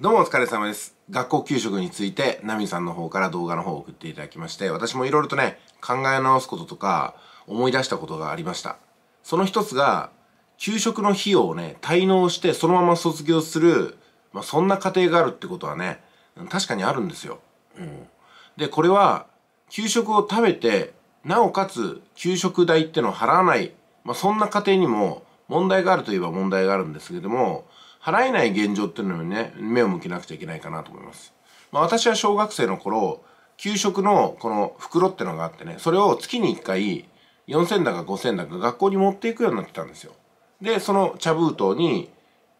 どうもお疲れ様です。学校給食について、ナミさんの方から動画の方を送っていただきまして、私もいろいろとね、考え直すこととか、思い出したことがありました。その一つが、給食の費用をね、滞納してそのまま卒業する、まあ、そんな家庭があるってことはね、確かにあるんですよ。うん。で、これは、給食を食べて、なおかつ、給食代ってのを払わない、まあ、そんな家庭にも問題があるといえば問題があるんですけれども、払えない現状っていうのにね、目を向けなくちゃいけないかなと思います。まあ、私は小学生の頃、給食のこの袋ってのがあってね、それを月に1回、4000だか5000だか学校に持っていくようになってたんですよ。で、その茶封筒に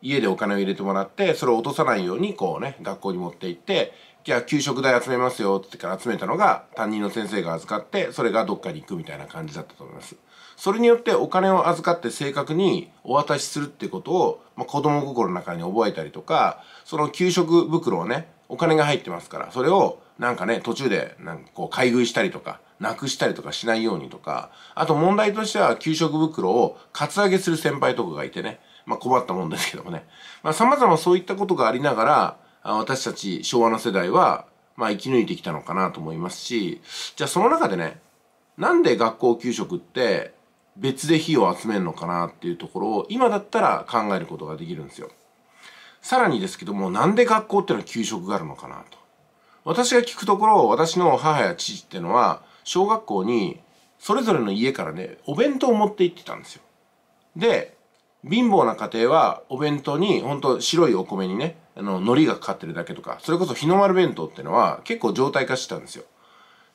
家でお金を入れてもらって、それを落とさないようにこうね、学校に持って行って、じゃあ給食代集めますよってから集めたのが担任の先生が預かってそれがどっかに行くみたいな感じだったと思いますそれによってお金を預かって正確にお渡しするってことを、まあ、子供心の中に覚えたりとかその給食袋をねお金が入ってますからそれをなんかね途中でなんかこう買い食いしたりとかなくしたりとかしないようにとかあと問題としては給食袋をカツアゲする先輩とかがいてねまあ困ったもんですけどもねまあ様々そういったことがありながら私たち昭和の世代は、まあ、生き抜いてきたのかなと思いますし、じゃあその中でね、なんで学校給食って別で火を集めるのかなっていうところを今だったら考えることができるんですよ。さらにですけども、なんで学校ってのは給食があるのかなと。私が聞くところ、私の母や父ってのは、小学校にそれぞれの家からね、お弁当を持って行ってたんですよ。で、貧乏な家庭はお弁当に本当白いお米にねあの海苔がかかってるだけとかそれこそ日の丸弁当ってのは結構常態化してたんですよ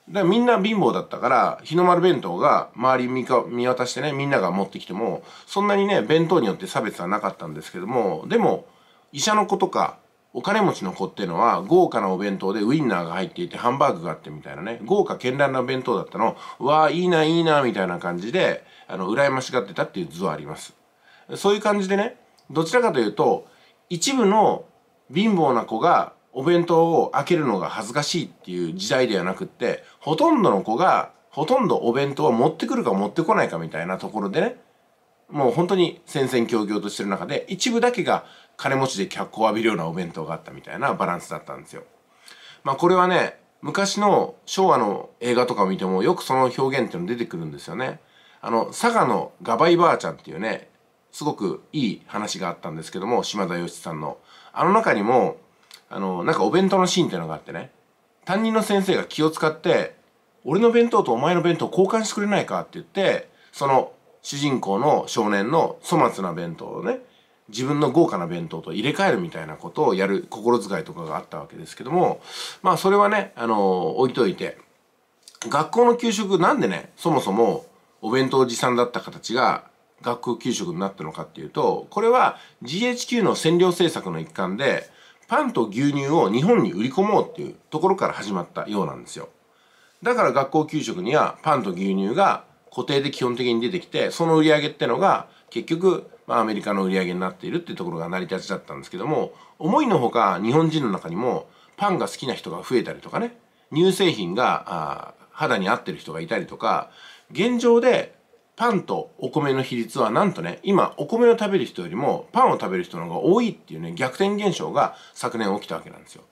だからみんな貧乏だったから日の丸弁当が周り見か見渡してねみんなが持ってきてもそんなにね弁当によって差別はなかったんですけどもでも医者の子とかお金持ちの子ってのは豪華なお弁当でウインナーが入っていてハンバーグがあってみたいなね豪華絢爛な弁当だったのわあいいないいなみたいな感じであの羨ましがってたっていう図はありますそういう感じでねどちらかというと一部の貧乏な子がお弁当を開けるのが恥ずかしいっていう時代ではなくってほとんどの子がほとんどお弁当を持ってくるか持ってこないかみたいなところでねもう本当に戦々恐々としてる中で一部だけが金持ちで脚光を浴びるようなお弁当があったみたいなバランスだったんですよ。まあこれはね昔の昭和の映画とかを見てもよくその表現っていうの出てくるんですよね。あの佐賀のガバイばあちゃんっていうねすごくいい話があったんですけども島田洋一さんのあの中にもあのなんかお弁当のシーンっていうのがあってね担任の先生が気を使って「俺の弁当とお前の弁当交換してくれないか」って言ってその主人公の少年の粗末な弁当をね自分の豪華な弁当と入れ替えるみたいなことをやる心遣いとかがあったわけですけどもまあそれはねあの置いといて学校の給食なんでねそもそもお弁当持参だった形が学校給食になったのかっていうとこれは GHQ の占領政策の一環でパンと牛乳を日本に売り込もうっていうところから始まったようなんですよだから学校給食にはパンと牛乳が固定で基本的に出てきてその売り上げってのが結局、まあ、アメリカの売り上げになっているっていうところが成り立ちだったんですけども思いのほか日本人の中にもパンが好きな人が増えたりとかね乳製品が肌に合ってる人がいたりとか現状でパンとお米の比率はなんとね、今お米を食べる人よりもパンを食べる人の方が多いっていうね、逆転現象が昨年起きたわけなんですよ。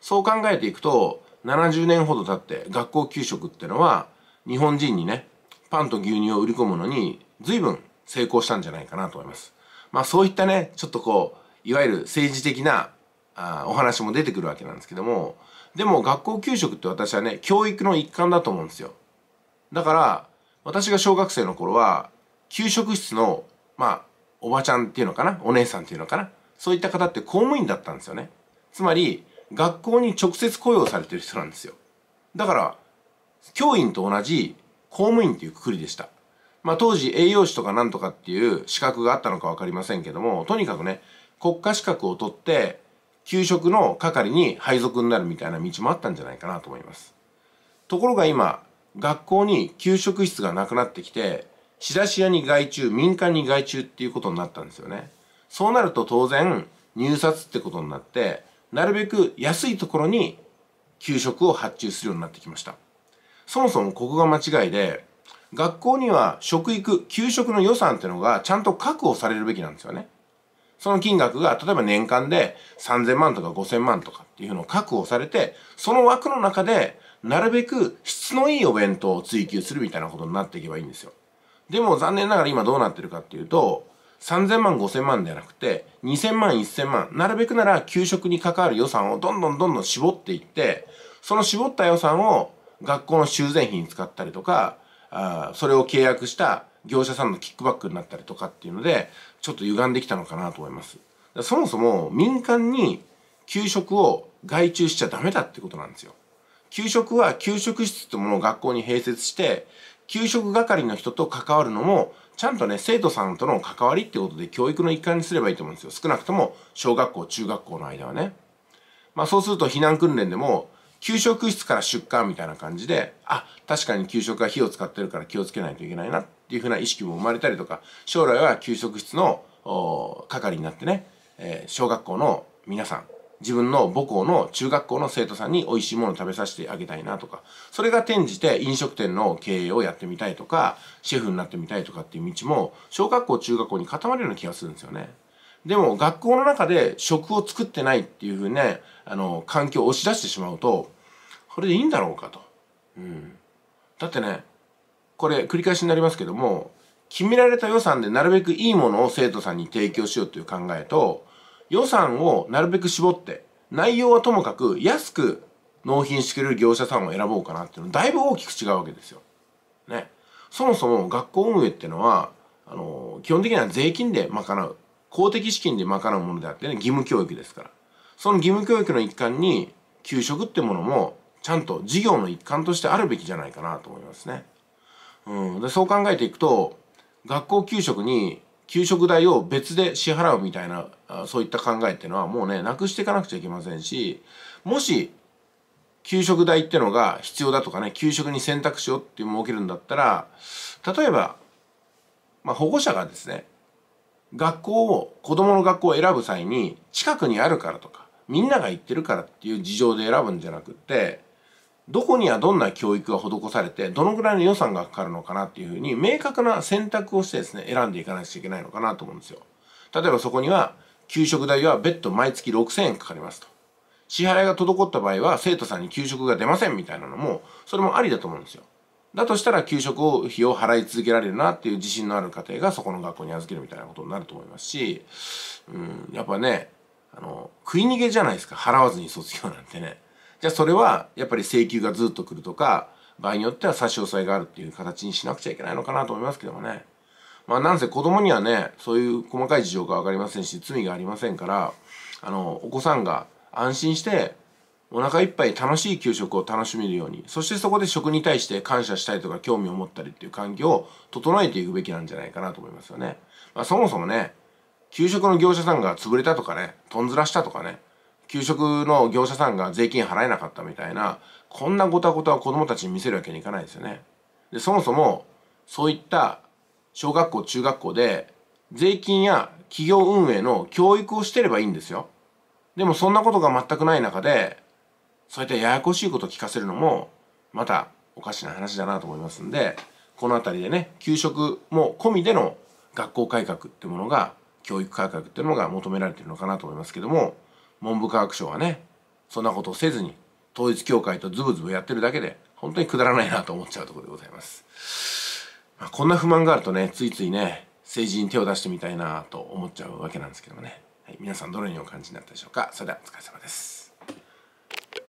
そう考えていくと、70年ほど経って学校給食ってのは、日本人にね、パンと牛乳を売り込むのに、随分成功したんじゃないかなと思います。まあそういったね、ちょっとこう、いわゆる政治的なあお話も出てくるわけなんですけども、でも学校給食って私はね、教育の一環だと思うんですよ。だから、私が小学生の頃は給食室のまあおばちゃんっていうのかなお姉さんっていうのかなそういった方って公務員だったんですよねつまり学校に直接雇用されてる人なんですよだから教員と同じ公務員っていうくくりでしたまあ当時栄養士とかなんとかっていう資格があったのか分かりませんけどもとにかくね国家資格を取って給食の係に配属になるみたいな道もあったんじゃないかなと思いますところが今学校に給食室がなくなってきて、仕出し屋に外注、民間に外注っていうことになったんですよね。そうなると当然、入札ってことになって、なるべく安いところに給食を発注するようになってきました。そもそもここが間違いで、学校には食育、給食の予算っていうのがちゃんと確保されるべきなんですよね。その金額が、例えば年間で3000万とか5000万とかっていうのを確保されて、その枠の中でなるべく質のいいお弁当を追求するみたいなことになっていけばいいんですよ。でも残念ながら今どうなってるかっていうと、3000万5000万ではなくて、2000万1000万、なるべくなら給食に関わる予算をどんどんどんどん絞っていって、その絞った予算を学校の修繕費に使ったりとか、あそれを契約した業者さんのキックバックになったりとかっていうので、ちょっと歪んできたのかなと思います。そもそも民間に給食を外注しちゃダメだってことなんですよ。給食は給食室ってものを学校に併設して、給食係の人と関わるのも、ちゃんとね、生徒さんとの関わりってことで教育の一環にすればいいと思うんですよ。少なくとも小学校、中学校の間はね。まあそうすると避難訓練でも、給食室から出荷みたいな感じで、あ、確かに給食は火を使ってるから気をつけないといけないなっていうふうな意識も生まれたりとか、将来は給食室の係になってね、えー、小学校の皆さん、自分の母校の中学校の生徒さんに美味しいものを食べさせてあげたいなとか、それが転じて飲食店の経営をやってみたいとか、シェフになってみたいとかっていう道も、小学校、中学校に固まるような気がするんですよね。でも、学校の中で食を作ってないっていうふうね、あの、環境を押し出してしまうと、これでいいんだろうかと。うん。だってね、これ繰り返しになりますけども、決められた予算でなるべくいいものを生徒さんに提供しようという考えと、予算をなるべく絞って、内容はともかく安く納品してくれる業者さんを選ぼうかなっていうのだいぶ大きく違うわけですよ。ね。そもそも学校運営っていうのは、あの、基本的には税金で賄う。公的資金で賄うものであってね、義務教育ですから。その義務教育の一環に、給食ってものも、ちゃんと事業の一環としてあるべきじゃないかなと思いますね。うん。で、そう考えていくと、学校給食に給食代を別で支払うみたいなそういった考えっていうのはもうねなくしていかなくちゃいけませんしもし給食代ってのが必要だとかね給食に選択肢をって設けるんだったら例えば、まあ、保護者がですね学校を子供の学校を選ぶ際に近くにあるからとかみんなが行ってるからっていう事情で選ぶんじゃなくってどこにはどんな教育が施されて、どのぐらいの予算がかかるのかなっていうふうに、明確な選択をしてですね、選んでいかなくちゃいけないのかなと思うんですよ。例えばそこには、給食代は別途毎月6000円かかりますと。支払いが滞った場合は、生徒さんに給食が出ませんみたいなのも、それもありだと思うんですよ。だとしたら、給食を、費を払い続けられるなっていう自信のある家庭がそこの学校に預けるみたいなことになると思いますし、うん、やっぱね、あの、食い逃げじゃないですか、払わずに卒業なんてね。じゃあそれはやっぱり請求がずっと来るとか、場合によっては差し押さえがあるっていう形にしなくちゃいけないのかなと思いますけどもね。まあなんせ子供にはね、そういう細かい事情がわかりませんし、罪がありませんから、あの、お子さんが安心してお腹いっぱい楽しい給食を楽しめるように、そしてそこで食に対して感謝したりとか興味を持ったりっていう環境を整えていくべきなんじゃないかなと思いますよね。まあそもそもね、給食の業者さんが潰れたとかね、とんずらしたとかね、給食の業者さんが税金払えなかったみたいなこんなごたごたを子どもたちに見せるわけにいかないですよね。でそもそもそういった小学校中学校で税金や企業運営の教育をしてればいいんですよ。でもそんなことが全くない中でそういったややこしいことを聞かせるのもまたおかしな話だなと思いますんでこの辺りでね給食も込みでの学校改革ってものが教育改革っていうのが求められてるのかなと思いますけども。文部科学省はねそんなことをせずに統一教会とズブズブやってるだけで本当にくだらないなと思っちゃうところでございます、まあ、こんな不満があるとねついついね政治に手を出してみたいなと思っちゃうわけなんですけどもね、はい、皆さんどのようにお感じになったでしょうかそれではお疲れ様です